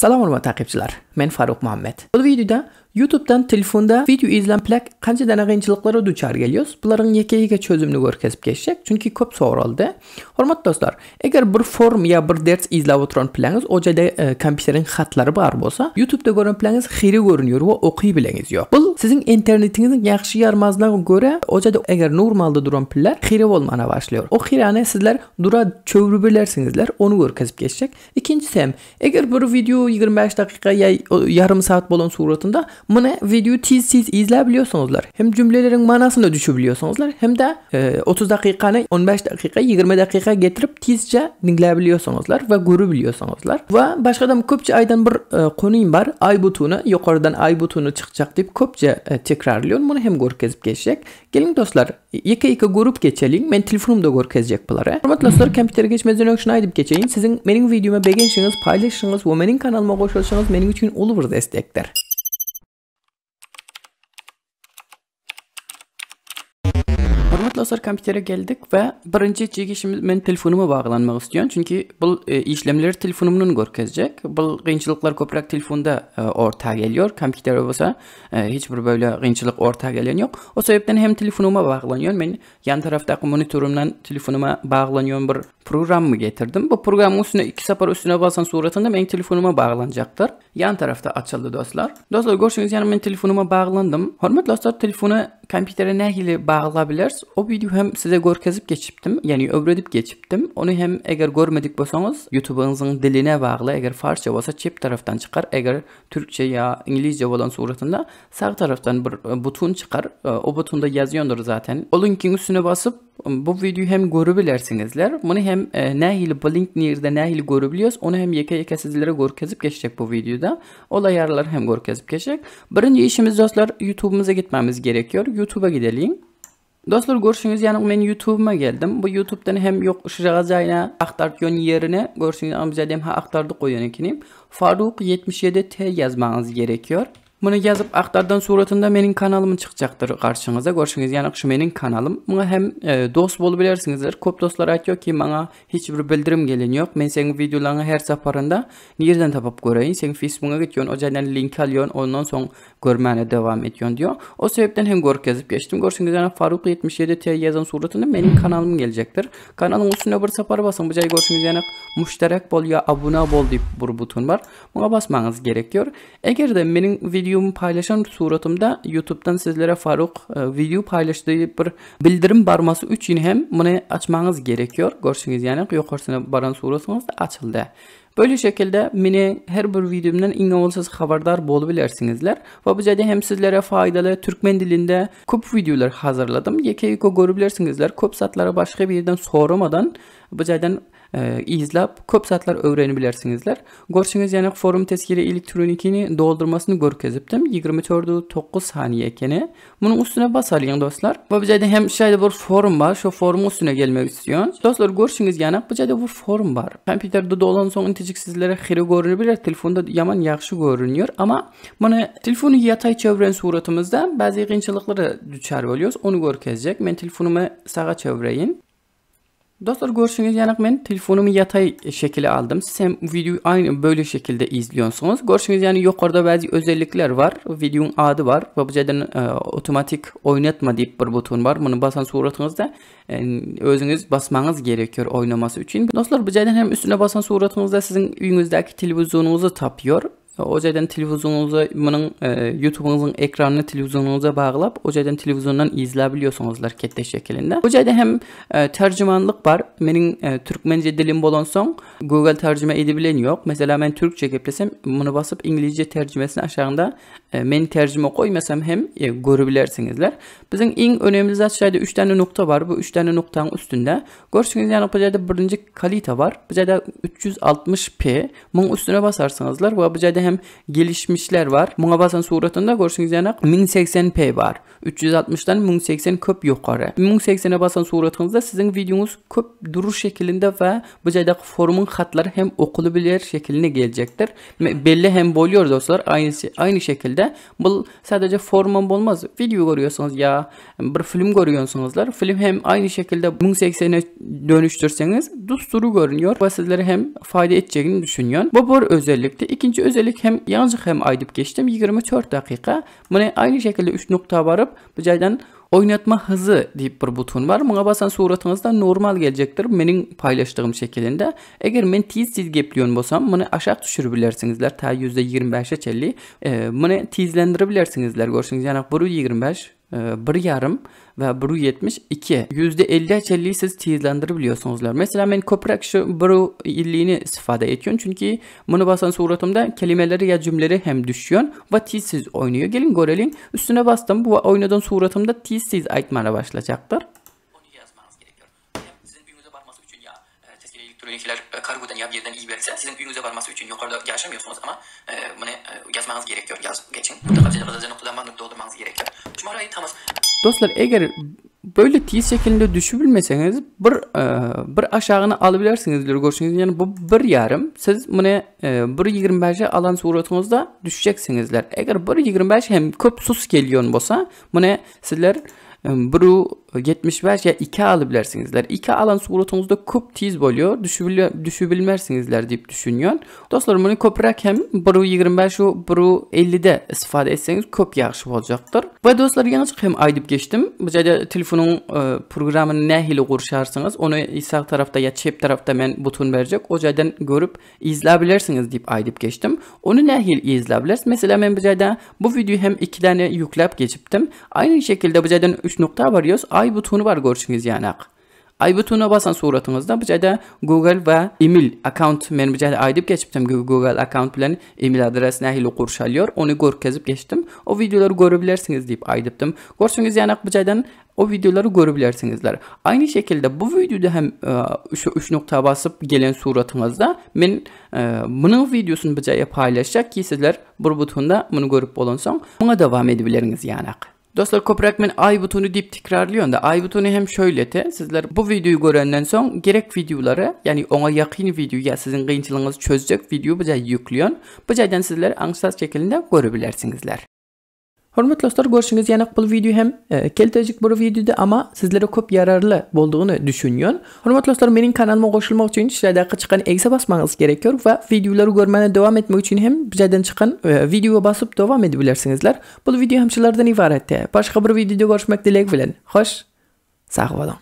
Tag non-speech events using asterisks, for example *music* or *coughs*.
Salom urmat taqibchilar, men Farruh Muhammad. Bu videoda YouTubedan telefonda video izlan plak qancha dana qiyinchiliklarga duchor kelyapsiz, bularning yakka-yakka cho'zimini o'rgazib ketishak, chunki ko'p so'raldi. Hurmatli do'stlar, Eğer bir form yo bir ders izlab o'tirgan planingiz o'jada e, kompyuterning xatlari bor bo'lsa, YouTubeda görün planingiz xiri görünüyor ve o'qiy bilangiz yo'q. Bu sizning internetingizning yaxshi yarmazdan ko'ra o'jada eğer normalde duran pullar xiri bo'lmana başlıyor. O xirani sizlar dura cho'vrib bilarsingizlar, uni o'rgazib ketishak desam agar bir video 25 dakika ya yarım saat bo'lgan suratında mana video tez tez izlab hem cümlelerin manasını tushunib hem de e, 30 daqiqani 15 dakika, 20 dakika getirip tezcha dinglab ve va ve başka da boshqadan ko'pcha aydan bir qo'ning e, bor ay butonu yukarıdan ay butonu chiqchaq deb kopça e, takrorlayman hem ham ko'rkazib ketishak keling do'stlar ikki ikki ko'rib keçeling men telefonimda ko'rkazjak bular hurmatli do'stlar *coughs* kompyuterga hech mazuniyoq shuni aytib kechayin sizin mening videomu bergan şey beğenmişsiniz, paylaşınız ve benim kanalıma hoş olsanız benim için olur destekler. dostlar kompütere geldik ve birinchi chekishimiz men telefonuma bağlanmak istiyorum çünkü bu e, ishlamlar telefonimdan ko'rkazjak bu qiyinchiliklar ko'proq telefonda e, o'rta geliyor Kompüter olsa e, hech böyle qiyinchilik o'rta gelgan yok. o sababdan hem telefonuma bağlanıyorum. Ben yan tarafdagi monitorimdan telefonuma bağlanıyorum bir program mı getirdim. Bu programın üstüne iki sefer üstüne basan suratında benim telefonuma bağlanacaktır. Yan tarafta açıldı dostlar. Dostlar görsünüz yani ben telefonuma bağlandım. Hürmet dostlar telefonu kompütere ne ile bağlayabiliriz? O video hem size gör görkezip geçiptim. Yani öbredip geçiptim. Onu hem eğer görmedik basanız YouTube'ınızın diline bağlı. Eğer Farsça basa çip taraftan çıkar. Eğer Türkçe ya İngilizce olan suratında sağ taraftan bir e, buton çıkar. E, o butunda yazıyordur zaten. O Onun üstüne basıp bu videoyu hem görebilirsizler. Bunu hem e, nahil blink nerede nahil görebiliyoruz. Onu hem yeka yeka sizlere görkezip geçecek bu videoda. Olayarlar hem görkezip geçecek. Birinci işimiz dostlar YouTube'umuza gitmemiz gerekiyor. YouTube'a gidelim. Dostlar görüşünüz yani ben YouTube'uma geldim. Bu YouTube'dan hem yok şırağazayla aktartyon yerine görüşünüz amca dedim ha aktardık o yönekinim. Faruk 77T yazmanız gerekiyor. Bunu yazıp aktardan suratında menin kanalım çıkacaktır karşınıza görüşünüz. Yani şu menin kanalım. Buna hem e, dost bolu bilersinizdir. Kop dostlar atıyor ki bana hiçbir bildirim gelin yok. Ben senin videolarını her seferinde nereden tapıp göreyim? Sen Facebook'a gidiyorsun, o zaman link alıyorsun, ondan sonra görmene devam ediyorsun diyor. O sebepten hem görk yazıp geçtim. Görüşünüz yani Faruk 77 T yazan suratında menin kanalım gelecektir. Kanalın üstüne bir sefer basın. Bu cay görüşünüz yani müşterek bol ya abone bol deyip bir buton var. Buna basmanız gerekiyor. Eğer de menin video videomu paylaşan suratımda YouTube'dan sizlere Faruk e, video paylaştığı bir bildirim barması üçün hem bunu açmanız gerekiyor. Görsünüz yani yukarısına baran suratınız da açıldı. Böyle şekilde meni her bir videomdan eng avvalsiz xabardor bo'lib bilarsizlar va bu yerda hem sizlere foydali Türkmen dilinde ko'p videolar hazırladım. Yeka-yeka ko'rib bilarsizlar. Ko'p başka bir yerden so'ramadan bu cadden ee, izlab ko'p satlar o'rganibilarsizlar ko'rishingiz yana forum teskari elektronikini doldurmasini ko'rgazibdim yigirma to'rtu to'qqiz soniya ekan buning ustuna bosaling do'stlar bu joyda hem shayda bu forum var, şu forum üstüne gelmek istiyon do'stlar ko'rishingiz yani bu joyda bu forum bor kompyuterda dolan son intecik sizlere xira ko'rinibir telefonda yaman yaxshi ko'rinıyor ama mana telefonu yatay çevren suratımızda bazı qiyinchiliklarga duchar bo'lyapmiz Onu ko'rgazajak Ben telefonumu sağa çevireyim Dostlar görsünüz yanık ben telefonumu yatay şekilde aldım. Siz hem videoyu aynı böyle şekilde izliyorsunuz. Görsünüz yani yukarıda bazı özellikler var. Videonun adı var. Ve bu cidden e, otomatik oynatma deyip bir buton var. Bunu basan suratınızda e, özünüz basmanız gerekiyor oynaması için. Dostlar bu cidden hem üstüne basan suratınızda sizin üyünüzdeki televizyonunuzu tapıyor. O yerdən televizyonunuza, bunun e, YouTube-unuzun ekranını televizyonunuza bağlab, o yerdən televizyondan izləyə biliyorsunuz lərkətdə O yerdə həm e, tərcümanlıq var. Benim e, türkmencə dilim olan son Google tercüme edebilen yok. Mesela ben Türkçe türkçə gəpləsəm, bunu basıb ingiliscə tərcüməsini aşağıda e, mən tərcümə qoymasam həm e, görə Bizim ən önemli zat şeydə 3 tane nokta var. Bu 3 tane noktanın üstünde görürsünüz, yani bu birinci kalite var. Bu 360p. Bunun üstüne basarsanızlar, və bu yerdə hem gelişmişler var. Buna basan suratında görüşünüz yana 1080p var. 360'dan 1080 köp yukarı. 1080'e basan suratınızda sizin videonuz köp durur şeklinde ve bu caydaki formun hatları hem okulabilir şekline gelecektir. Belli hem boluyor dostlar. Aynı, aynı şekilde bu sadece formun olmaz. Video görüyorsunuz ya bir film görüyorsunuzlar. Film hem aynı şekilde 1080'e dönüştürseniz dusturu görünüyor Bu sizlere hem fayda edeceğini düşünüyorum. Bu bir özellikte İkinci özellik hem yalnızca hem aydıp geçtim 24 dakika. Buna aynı şekilde 3 nokta varıp bu caydan oynatma hızı deyip bir buton var. Buna basan suratınızda normal gelecektir. Mening paylaştığım şekilinde. Eğer men tiz tiz gepliyon bolsam, bunu aşağı düşürebilirsinizler. Ta %25'e 50. E, bunu tizlendirebilirsinizler. Görsünüz yani bu 25 ee, bir yarim va bir yetmish ikki yuzda siz tezlantirabiliyorsunizlar Mesela men ko'proq şu bir illiğini istifoda ediyorum çünkü buni basan suratimda kalimalari ya jumlalari ham tushgan va tez tez o'ynayo keling ko'raylik ustuna bosdim va oynadan suratimda tez tez aytmani boshlachaqdir elektroniklar ya bir yerden iyi verirse sizin köyünüze varması için yukarıda yaşamıyorsunuz ama e, bunu e, yazmanız gerekiyor. Yaz geçin. Mutlaka cezanı kullanmanı doldurmanız gerekiyor. Cumarayı tamız. Dostlar eğer böyle tiz şeklinde düşünülmeseniz bir e, bir aşağını alabilirsiniz diyor görüşünüz. Yani bu bir yarım siz bunu e, bir 25 alan suratinizda düşeceksinizler. Eğer bir 25 hem köp sus geliyor bolsa bunu sizler bunu 75 e, ya 2 alabilirsinizler. 2 alan suğulatonuzda kup tiz boluyor. Düşübül düşübilmersinizler deyip düşünüyorsun. Dostlarım bunu ko'proq ham 1.25 u 1.50 da istifoda etsangiz ko'p yaxshi olacaktır va do'stlar yanglishib ham aydib kechdim telefonun joyda telefonning programmani nahili qo'risharsangiz uni sağ tarafta ya chap tarafta men butun berjak o joydan ko'rib izlab bilersiz deb aydib kechdim uni nahil izlab bilersiz mesela men bu joyda bu video ham ikki dana yuklab kechibdim aynı shaklda bu joydan uch nuqta var yoz ay butuni var ko'rishingiz yanaq ay butuna basan suratyňyzda bu jada Google we email account men bu jada aýdyp geçipdim Google account bilen email adresini ähli onu ony görkezip geçdim. O videoları görüp bilersiňiz diýip aýdypdym. Görşüňiz ýanak bu jadan o videoları görebilirsingizler. Aynı şekilde bu videoda hem e, şu 3 nokta basıp gelen suratınızda men e, bunun videosunu bu bir paylaşacak ki sizler bu butonda bunu görüp olunsan buna devam edebilirsiniz yanaq. Dostlar Coprakman Ay butonu deyip tekrarlıyorum. da i butonu hem şöyle de sizler bu videoyu görenden son gerek videoları yani ona yakın video ya sizin kıyınçılığınızı çözecek video bu yüklüyorsun. Bu caydan sizler ansız şekilde görebilirsinizler. Hurmat dostlar görüşünüz yana bu video hem e, keltecik e, bir videoda ama sizlere çok yararlı olduğunu düşünüyorum. Hurmat dostlar benim kanalıma koşulmak için sizlerde çıkan egze basmanız gerekiyor ve videoları görmene devam etmek için hem bizden çıkan e, videoya basıp devam edebilirsinizler. Bu video hem sizlerden ibaretti. Başka bir videoda görüşmek dileğiyle. Hoş, sağ olun.